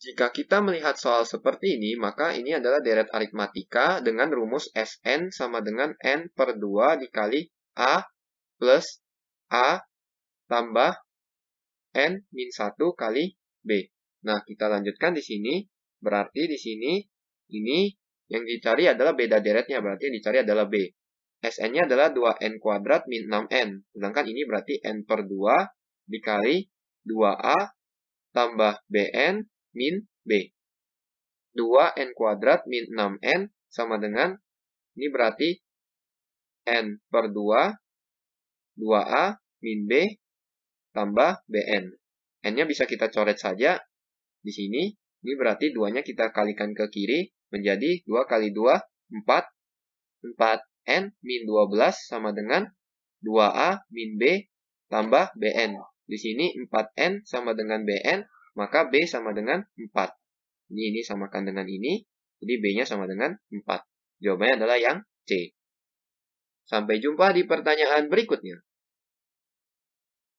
Jika kita melihat soal seperti ini, maka ini adalah deret aritmatika dengan rumus Sn sama dengan N per 2 dikali A plus A tambah N min 1 kali B. Nah, kita lanjutkan di sini. Berarti di sini, ini yang dicari adalah beda deretnya, berarti yang dicari adalah B. Sn-nya adalah 2N kuadrat min 6N. Sedangkan ini berarti N per 2 dikali 2A tambah Bn min B. 2N kuadrat min 6N sama dengan, ini berarti N per 2, 2A min B tambah BN. N-nya bisa kita coret saja di sini. Ini berarti 2-nya kita kalikan ke kiri menjadi 2 kali 2, 4. 4N min 12 sama dengan 2A min B tambah BN. Di sini 4N sama dengan BN maka B sama dengan 4. Ini, ini samakan dengan ini. Jadi B-nya sama dengan 4. Jawabannya adalah yang C. Sampai jumpa di pertanyaan berikutnya.